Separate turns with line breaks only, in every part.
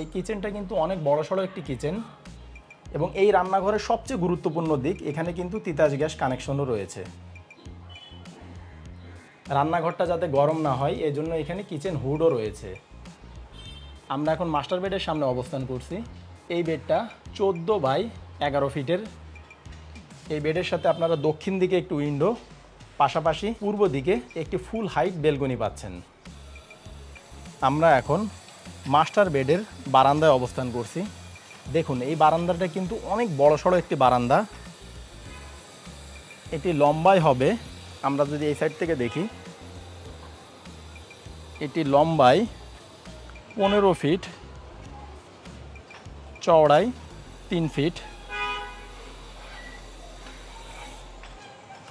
এই কিচেনটা কিন্তু অনেক বড় সড়ো একটি কিচেন এবং এই রান্নাঘরের সবচেয়ে গুরুত্বপূর্ণ দিক এখানে কিন্তু তিতাস গ্যাস কানেকশনও রয়েছে রান্নাঘরটা যাতে গরম না হয় এজন্য এখানে কিচেন হুডও রয়েছে আমরা এখন মাস্টার বেডের সামনে অবস্থান করছি এই বেডটা চোদ্দো বাই এগারো ফিটের এই বেডের সাথে আপনারা দক্ষিণ দিকে একটু উইন্ডো পাশাপাশি পূর্ব দিকে একটি ফুল হাইট বেলকনি পাচ্ছেন আমরা এখন মাস্টার বেডের বারান্দায় অবস্থান করছি দেখুন এই বারান্দাটা কিন্তু অনেক বড় সড়ো একটি বারান্দা এটি লম্বাই হবে আমরা যদি এই সাইড থেকে দেখি এটি লম্বাই পনেরো ফিট চওড়াই তিন ফিট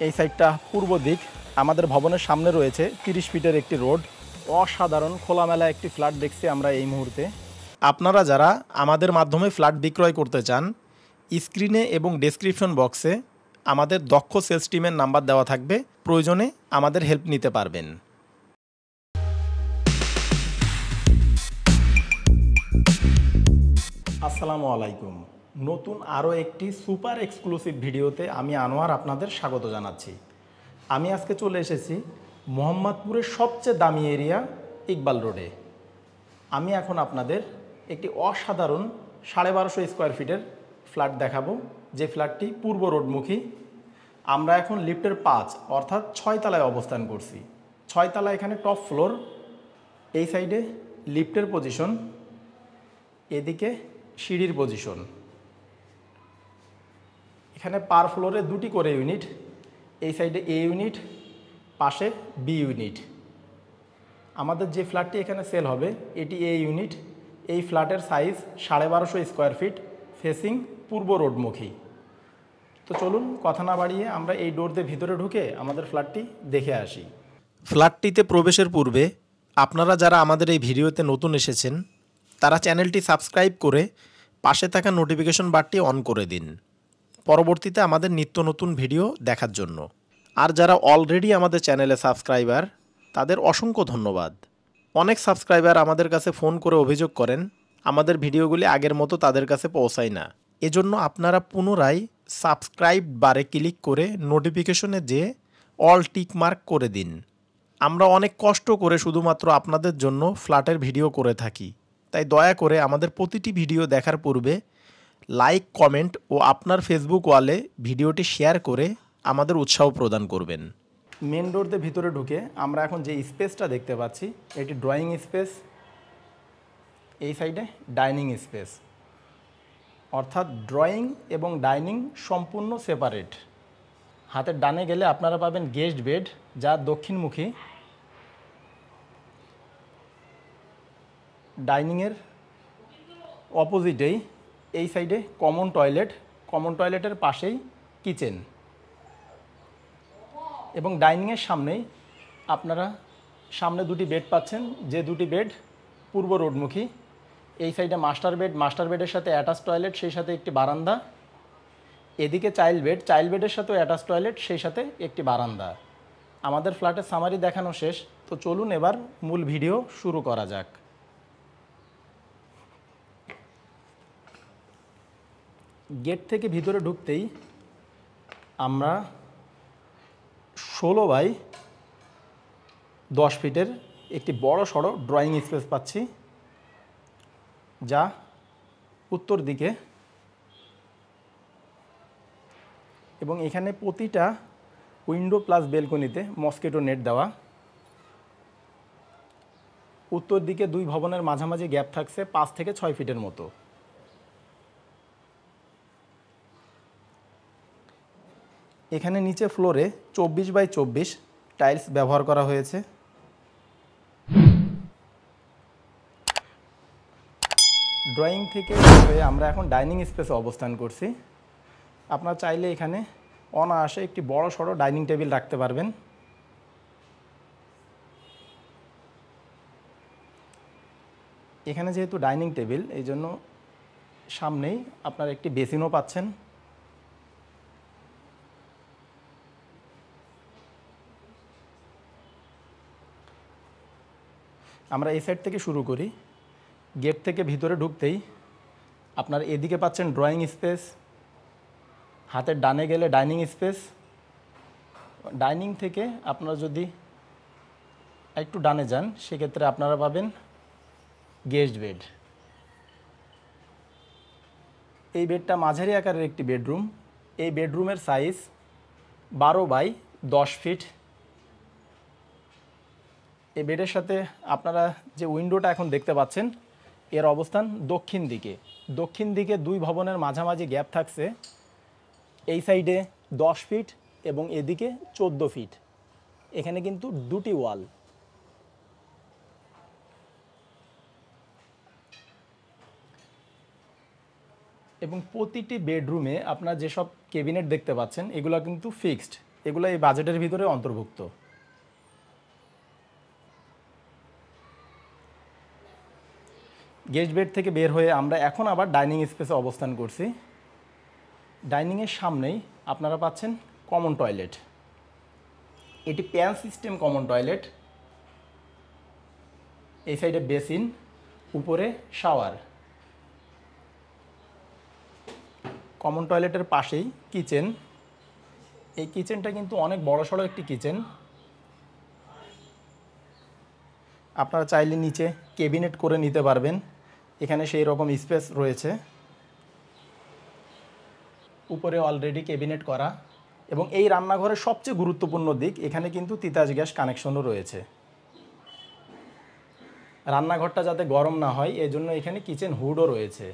এই সাইডটা পূর্ব দিক আমাদের ভবনের সামনে রয়েছে তিরিশ ফিটের একটি রোড অসাধারণ খোলামেলা একটি ফ্ল্যাট দেখছি আমরা এই মুহূর্তে আপনারা যারা আমাদের মাধ্যমে ফ্ল্যাট বিক্রয় করতে চান স্ক্রিনে এবং ডেসক্রিপশন বক্সে আমাদের দক্ষ সেলস টিমের নাম্বার দেওয়া থাকবে প্রয়োজনে আমাদের হেল্প নিতে পারবেন আসসালামু আলাইকুম নতুন আরও একটি সুপার এক্সক্লুসিভ ভিডিওতে আমি আনোয়ার আপনাদের স্বাগত জানাচ্ছি আমি আজকে চলে এসেছি মোহাম্মদপুরের সবচেয়ে দামি এরিয়া ইকবাল রোডে আমি এখন আপনাদের একটি অসাধারণ সাড়ে বারোশো স্কোয়ার ফিটের ফ্ল্যাট দেখাবো যে ফ্ল্যাটটি পূর্ব রোডমুখী আমরা এখন লিফটের পাঁচ অর্থাৎ ছয়তলায় অবস্থান করছি ছয়তলা এখানে টপ ফ্লোর এই সাইডে লিফটের পজিশন এদিকে সিঁড়ির পজিশন এখানে পার ফ্লোরে দুটি করে ইউনিট এই সাইডে এ ইউনিট পাশে বি ইউনিট আমাদের যে ফ্ল্যাটটি এখানে সেল হবে এটি এ ইউনিট এই ফ্ল্যাটের সাইজ সাড়ে বারোশো স্কোয়ার ফিট ফেসিং পূর্ব রোডমুখী তো চলুন কথা না বাড়িয়ে আমরা এই ডোর দিয়ে ভিতরে ঢুকে আমাদের ফ্ল্যাটটি দেখে আসি ফ্ল্যাটটিতে প্রবেশের পূর্বে আপনারা যারা আমাদের এই ভিডিওতে নতুন এসেছেন তারা চ্যানেলটি সাবস্ক্রাইব করে পাশে থাকা নোটিফিকেশন বারটি অন করে দিন পরবর্তীতে আমাদের নিত্য নতুন ভিডিও দেখার জন্য আর যারা অলরেডি আমাদের চ্যানেলে সাবস্ক্রাইবার তাদের অসংখ্য ধন্যবাদ অনেক সাবস্ক্রাইবার আমাদের কাছে ফোন করে অভিযোগ করেন আমাদের ভিডিওগুলি আগের মতো তাদের কাছে পৌঁছায় না এজন্য আপনারা পুনরায় সাবস্ক্রাইব বারে ক্লিক করে নোটিফিকেশনে যে অল টিক মার্ক করে দিন আমরা অনেক কষ্ট করে শুধুমাত্র আপনাদের জন্য ফ্ল্যাটের ভিডিও করে থাকি তাই দয়া করে আমাদের প্রতিটি ভিডিও দেখার পূর্বে লাইক কমেন্ট ও আপনার ফেসবুক ওয়ালে ভিডিওটি শেয়ার করে আমাদের উৎসাহ প্রদান করবেন মেন রোডতে ভিতরে ঢুকে আমরা এখন যে স্পেসটা দেখতে পাচ্ছি এটি ড্রয়িং স্পেস এই সাইডে ডাইনিং স্পেস অর্থাৎ ড্রয়িং এবং ডাইনিং সম্পূর্ণ সেপারেট হাতের ডানে গেলে আপনারা পাবেন গেস্ট বেড যা দক্ষিণমুখী ডাইনিংয়ের অপোজিটেই এই সাইডে কমন টয়লেট কমন টয়লেটের পাশেই কিচেন এবং ডাইনিংয়ের সামনেই আপনারা সামনে দুটি বেড পাচ্ছেন যে দুটি বেড পূর্ব রোডমুখী এই সাইডে মাস্টার বেড মাস্টার বেডের সাথে অ্যাটাচ টয়লেট সেই সাথে একটি বারান্দা এদিকে চাইল্ড বেড চাইল্ড বেডের সাথেও অ্যাটাচ টয়লেট সেই সাথে একটি বারান্দা আমাদের ফ্ল্যাটের সামারি দেখানো শেষ তো চলুন এবার মূল ভিডিও শুরু করা যাক গেট থেকে ভিতরে ঢুকতেই আমরা ষোলো বাই দশ ফিটের একটি বড় সড়ো ড্রয়িং স্পেস পাচ্ছি যা উত্তর দিকে এবং এখানে প্রতিটা উইন্ডো প্লাস বেলকনিতে মস্কিটো নেট দেওয়া উত্তর দিকে দুই ভবনের মাঝামাঝি গ্যাপ থাকছে পাঁচ থেকে ছয় ফিটের মতো এখানে নিচে ফ্লোরে চব্বিশ বাই চব্বিশ টাইলস ব্যবহার করা হয়েছে ড্রয়িং থেকে হয়ে আমরা এখন ডাইনিং স্পেসে অবস্থান করছি আপনার চাইলে এখানে অনায়াসে একটি বড় সড়ো ডাইনিং টেবিল রাখতে পারবেন এখানে যেহেতু ডাইনিং টেবিল এই জন্য সামনেই আপনার একটি বেসিনও পাচ্ছেন আমরা এই সাইড থেকে শুরু করি গেট থেকে ভিতরে ঢুকতেই আপনার এদিকে পাচ্ছেন ড্রয়িং স্পেস হাতের ডানে গেলে ডাইনিং স্পেস ডাইনিং থেকে আপনারা যদি একটু ডানে যান সেক্ষেত্রে আপনারা পাবেন গেস্ট বেড এই বেডটা মাঝারি আকারের একটি বেডরুম এই বেডরুমের সাইজ বারো বাই দশ ফিট এই বেডের সাথে আপনারা যে উইন্ডোটা এখন দেখতে পাচ্ছেন এর অবস্থান দক্ষিণ দিকে দক্ষিণ দিকে দুই ভবনের মাঝামাঝি গ্যাপ থাকছে এই সাইডে 10 ফিট এবং এদিকে 14 ফিট এখানে কিন্তু দুটি ওয়াল এবং প্রতিটি বেডরুমে আপনার যেসব কেবিনেট দেখতে পাচ্ছেন এগুলো কিন্তু ফিক্সড এগুলো এই বাজেটের ভিতরে অন্তর্ভুক্ত গেস্ট বেড থেকে বের হয়ে আমরা এখন আবার ডাইনিং স্পেসে অবস্থান করছি ডাইনিংয়ের সামনেই আপনারা পাচ্ছেন কমন টয়লেট এটি প্যান সিস্টেম কমন টয়লেট এই সাইডে বেসিন উপরে শাওয়ার কমন টয়লেটের পাশেই কিচেন এই কিচেনটা কিন্তু অনেক বড়সড় একটি কিচেন আপনারা চাইলে নিচে কেবিনেট করে নিতে পারবেন এখানে সেই রকম স্পেস রয়েছে উপরে অলরেডি ক্যাবিনেট করা এবং এই রান্নাঘরের সবচেয়ে গুরুত্বপূর্ণ দিক এখানে কিন্তু তিতাস গ্যাস কানেকশনও রয়েছে রান্নাঘরটা যাতে গরম না হয় এজন্য এখানে কিচেন হুডও রয়েছে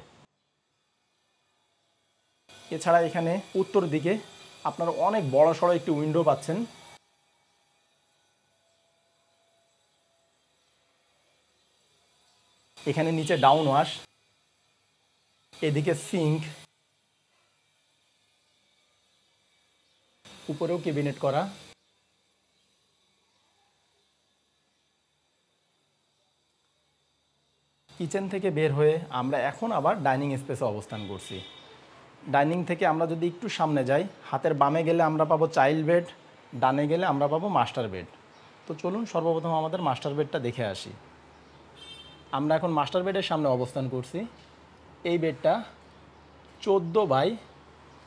এছাড়া এখানে উত্তর দিকে আপনারা অনেক বড়সড় সড়ো একটি উইন্ডো পাচ্ছেন এখানে নিচে ডাউন ওয়াশ এদিকে সিঙ্ক উপরেও কেবিনেট করা কিচেন থেকে বের হয়ে আমরা এখন আবার ডাইনিং স্পেসে অবস্থান করছি ডাইনিং থেকে আমরা যদি একটু সামনে যাই হাতের বামে গেলে আমরা পাবো চাইল্ড বেড ডানে গেলে আমরা পাবো মাস্টার বেড তো চলুন সর্বপ্রথম আমাদের মাস্টার বেডটা দেখে আসি আমরা এখন মাস্টার বেডের সামনে অবস্থান করছি এই বেডটা চোদ্দো বাই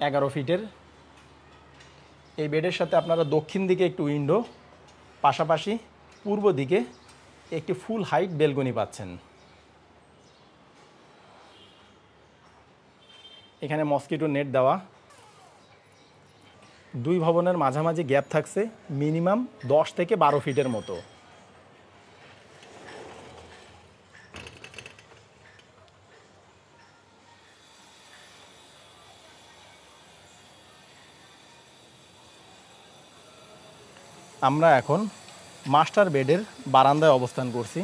এগারো ফিটের এই বেডের সাথে আপনারা দক্ষিণ দিকে একটি উইন্ডো পাশাপাশি পূর্ব দিকে একটি ফুল হাইট বেলকনি পাচ্ছেন এখানে মস্কিটো নেট দেওয়া দুই ভবনের মাঝামাঝি গ্যাপ থাকছে মিনিমাম দশ থেকে বারো ফিটের মতো আমরা এখন মাস্টার বেডের বারান্দায় অবস্থান করছি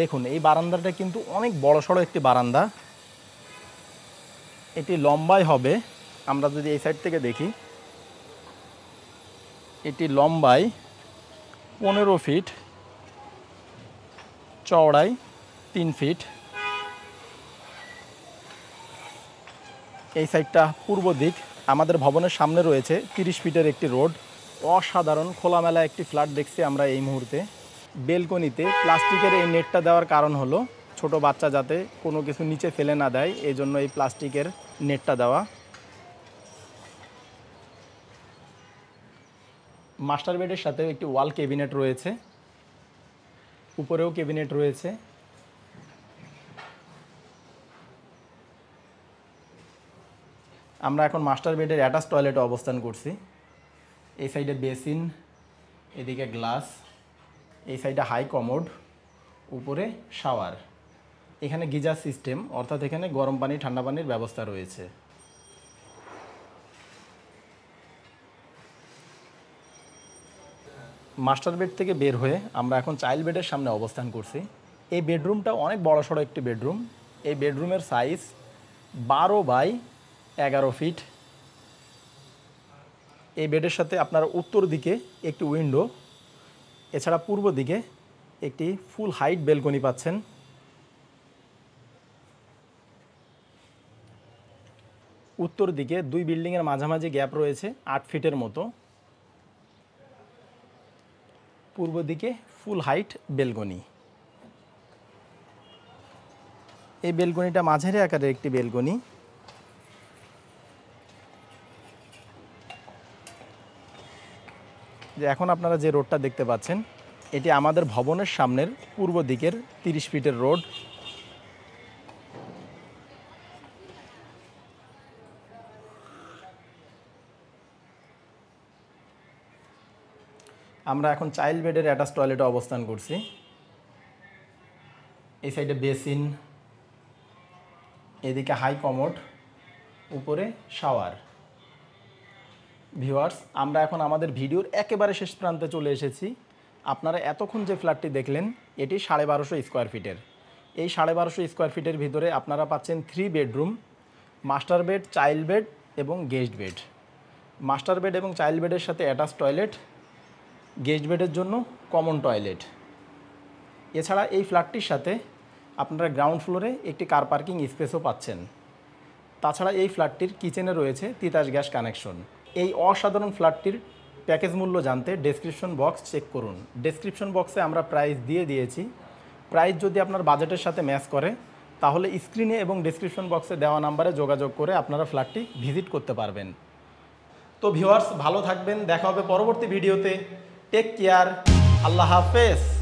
দেখুন এই বারান্দাটা কিন্তু অনেক বড় সড়ো একটি বারান্দা এটি লম্বাই হবে আমরা যদি এই সাইড থেকে দেখি এটি লম্বাই পনেরো ফিট চওড়াই তিন ফিট এই সাইডটা পূর্ব দিক আমাদের ভবনের সামনে রয়েছে তিরিশ ফিটের একটি রোড অসাধারণ খোলামেলা একটি ফ্ল্যাট দেখছি আমরা এই মুহূর্তে বেলকনিতে প্লাস্টিকের এই নেটটা দেওয়ার কারণ হলো ছোট বাচ্চা যাতে কোনো কিছু নিচে ফেলে না দেয় এই জন্য এই প্লাস্টিকের নেটটা দেওয়া মাস্টার বেডের সাথেও একটি ওয়াল ক্যাবিনেট রয়েছে উপরেও ক্যাবিনেট রয়েছে আমরা এখন মাস্টার বেডের অ্যাটাচ টয়লেটে অবস্থান করছি এই সাইডে বেসিন এদিকে গ্লাস এই সাইডে হাই কমোড উপরে শাওয়ার এখানে গিজার সিস্টেম অর্থাৎ এখানে গরম পানি ঠান্ডা পানির ব্যবস্থা রয়েছে মাস্টার বেড থেকে বের হয়ে আমরা এখন চাইল্ড বেডের সামনে অবস্থান করছি এই বেডরুমটা অনেক বড়সড় একটি বেডরুম এই বেডরুমের সাইজ বারো বাই এগারো ফিট এই বেডের সাথে আপনার উত্তর দিকে একটি উইন্ডো এছাড়া পূর্ব দিকে একটি ফুল হাইট বেলকনি পাচ্ছেন উত্তর দিকে দুই বিল্ডিংয়ের মাঝামাঝি গ্যাপ রয়েছে আট ফিটের মতো পূর্ব দিকে ফুল হাইট বেলকনি এই বেলকনিটা মাঝারি আকারের একটি বেলকনি যে এখন আপনারা যে রোডটা দেখতে পাচ্ছেন এটি আমাদের ভবনের সামনের পূর্ব দিকের তিরিশ ফিটের রোড আমরা এখন চাইল্ড বেডের অ্যাটাচ টয়লেটে অবস্থান করছি এই সাইডে বেসিন এদিকে হাই কমোড উপরে শাওয়ার ভিউয়ার্স আমরা এখন আমাদের ভিডিওর একেবারে শেষ প্রান্তে চলে এসেছি আপনারা এতক্ষণ যে ফ্ল্যাটটি দেখলেন এটি সাড়ে বারোশো স্কোয়ার ফিটের এই সাড়ে বারোশো স্কোয়ার ফিটের ভিতরে আপনারা পাচ্ছেন three bedroom master bed child bed এবং গেস্ট বেড মাস্টার বেড এবং চাইল্ড বেডের সাথে অ্যাটাচ টয়লেট গেস্ট বেডের জন্য কমন টয়লেট এছাড়া এই ফ্ল্যাটটির সাথে আপনারা গ্রাউন্ড ফ্লোরে একটি কার পার্কিং স্পেসও পাচ্ছেন তাছাড়া এই ফ্ল্যাটটির কিচেনে রয়েছে তিতাস গ্যাস কানেকশন এই অসাধারণ ফ্ল্যাটটির প্যাকেজ মূল্য জানতে ডেসক্রিপশন বক্স চেক করুন ডেসক্রিপশন বক্সে আমরা প্রাইস দিয়ে দিয়েছি প্রাইস যদি আপনার বাজেটের সাথে ম্যাচ করে তাহলে স্ক্রিনে এবং ডিসক্রিপশন বক্সে দেওয়া নাম্বারে যোগাযোগ করে আপনারা ফ্ল্যাটটি ভিজিট করতে পারবেন তো ভিউয়ার্স ভালো থাকবেন দেখা হবে পরবর্তী ভিডিওতে টেক কেয়ার আল্লাহ হাফেজ